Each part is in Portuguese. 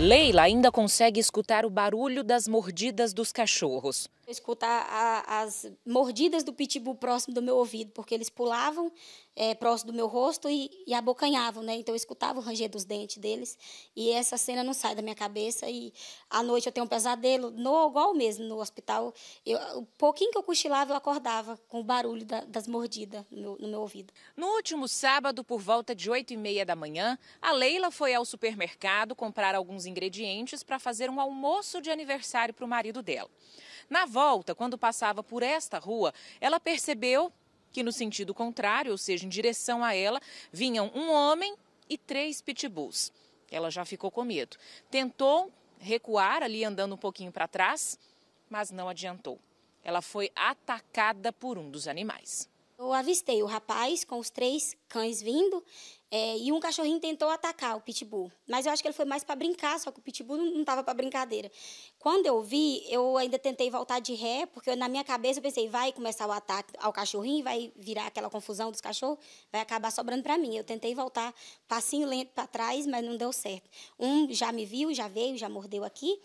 Leila ainda consegue escutar o barulho das mordidas dos cachorros. Eu escuto a, as mordidas do pitbull próximo do meu ouvido, porque eles pulavam é, próximo do meu rosto e, e, abocanhavam, né? Então eu escutava o ranger dos dentes deles e essa cena não sai da minha cabeça. E à noite eu tenho um pesadelo, no, igual mesmo no hospital. Eu, o pouquinho que eu cochilava, eu acordava com o barulho da, das mordidas no meu, no meu ouvido. No último sábado, por volta de 8 e meia da manhã, a Leila foi ao supermercado comprar alguns ingredientes para fazer um almoço de aniversário para o marido dela. Na volta, quando passava por esta rua, ela percebeu que no sentido contrário, ou seja, em direção a ela, vinham um homem e três pitbulls. Ela já ficou com medo. Tentou recuar ali andando um pouquinho para trás, mas não adiantou. Ela foi atacada por um dos animais. Eu avistei o rapaz com os três cães vindo é, e um cachorrinho tentou atacar o pitbull, mas eu acho que ele foi mais para brincar, só que o pitbull não estava para brincadeira. Quando eu vi, eu ainda tentei voltar de ré, porque eu, na minha cabeça eu pensei, vai começar o ataque ao cachorrinho, vai virar aquela confusão dos cachorros, vai acabar sobrando para mim. Eu tentei voltar passinho lento para trás, mas não deu certo. Um já me viu, já veio, já mordeu aqui.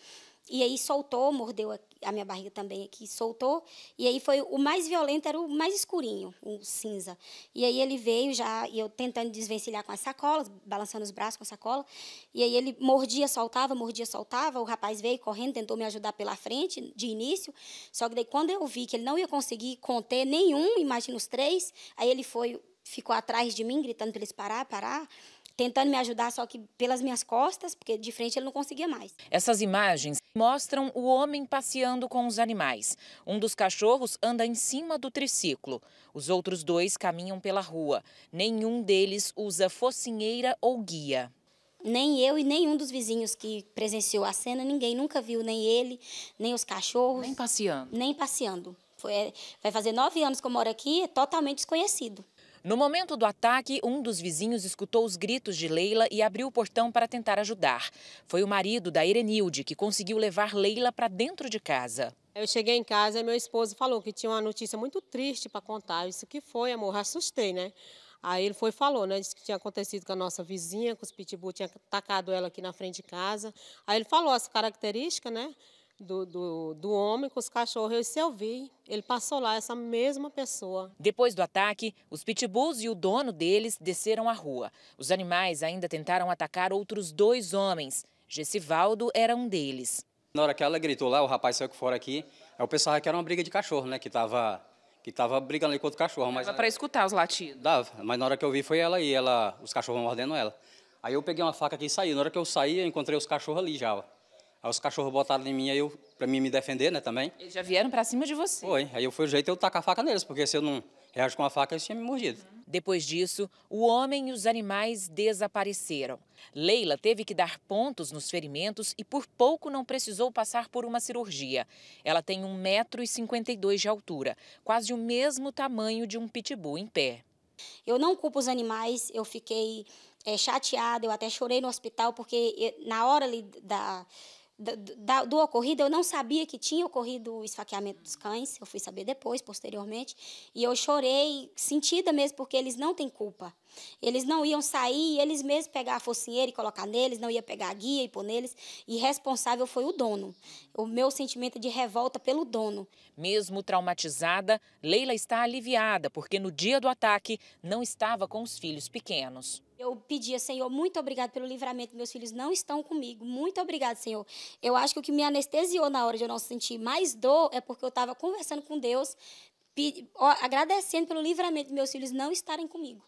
E aí soltou, mordeu a minha barriga também aqui, soltou. E aí foi o mais violento, era o mais escurinho, o cinza. E aí ele veio já, e eu tentando desvencilhar com as sacolas, balançando os braços com a sacola. E aí ele mordia, soltava, mordia, soltava. O rapaz veio correndo, tentou me ajudar pela frente, de início. Só que daí, quando eu vi que ele não ia conseguir conter nenhum, imagina os três, aí ele foi, ficou atrás de mim, gritando para eles parar, parar tentando me ajudar, só que pelas minhas costas, porque de frente ele não conseguia mais. Essas imagens mostram o homem passeando com os animais. Um dos cachorros anda em cima do triciclo. Os outros dois caminham pela rua. Nenhum deles usa focinheira ou guia. Nem eu e nenhum dos vizinhos que presenciou a cena, ninguém nunca viu, nem ele, nem os cachorros. Nem passeando. Nem passeando. Foi, é, vai fazer nove anos que eu moro aqui, é totalmente desconhecido. No momento do ataque, um dos vizinhos escutou os gritos de Leila e abriu o portão para tentar ajudar. Foi o marido da Erenilde que conseguiu levar Leila para dentro de casa. Eu cheguei em casa e meu esposo falou que tinha uma notícia muito triste para contar. Isso que foi, amor, assustei, né? Aí ele foi e falou, né? Disse que tinha acontecido com a nossa vizinha, que os pitbull tinha atacado ela aqui na frente de casa. Aí ele falou as características, né? do, do, do, homem com os cachorros, eu se eu vi, ele passou lá, essa mesma pessoa. Depois do ataque, os pitbulls e o dono deles desceram à rua. Os animais ainda tentaram atacar outros dois homens. Gessivaldo era um deles. Na hora que ela gritou lá, o rapaz saiu fora aqui, eu pensava que era uma briga de cachorro, né, que estava que tava brigando ali com outro cachorro. Mas Dava para escutar os latidos. Dava, mas na hora que eu vi foi ela e ela, os cachorros mordendo ela. Aí eu peguei uma faca aqui e saí. Na hora que eu saí, eu encontrei os cachorros ali já, Aí os cachorros botaram em mim, aí eu, pra mim me defender, né, também. Eles já vieram para cima de você. Foi, aí eu fui o jeito eu tacar a faca neles, porque se eu não reagir com a faca, eles tinham me mordido. Uhum. Depois disso, o homem e os animais desapareceram. Leila teve que dar pontos nos ferimentos e por pouco não precisou passar por uma cirurgia. Ela tem 1,52m de altura, quase o mesmo tamanho de um pitbull em pé. Eu não culpo os animais, eu fiquei é, chateada, eu até chorei no hospital, porque eh, na hora ali da do, do ocorrido, eu não sabia que tinha ocorrido o esfaqueamento dos cães, eu fui saber depois, posteriormente, e eu chorei sentida mesmo, porque eles não têm culpa. Eles não iam sair, eles mesmos pegar a focinheira e colocar neles, não ia pegar a guia e pôr neles, e responsável foi o dono. O meu sentimento é de revolta pelo dono. Mesmo traumatizada, Leila está aliviada, porque no dia do ataque não estava com os filhos pequenos. Eu pedia, Senhor, muito obrigado pelo livramento. Meus filhos não estão comigo. Muito obrigado, Senhor. Eu acho que o que me anestesiou na hora de eu não sentir mais dor é porque eu estava conversando com Deus, agradecendo pelo livramento de meus filhos não estarem comigo.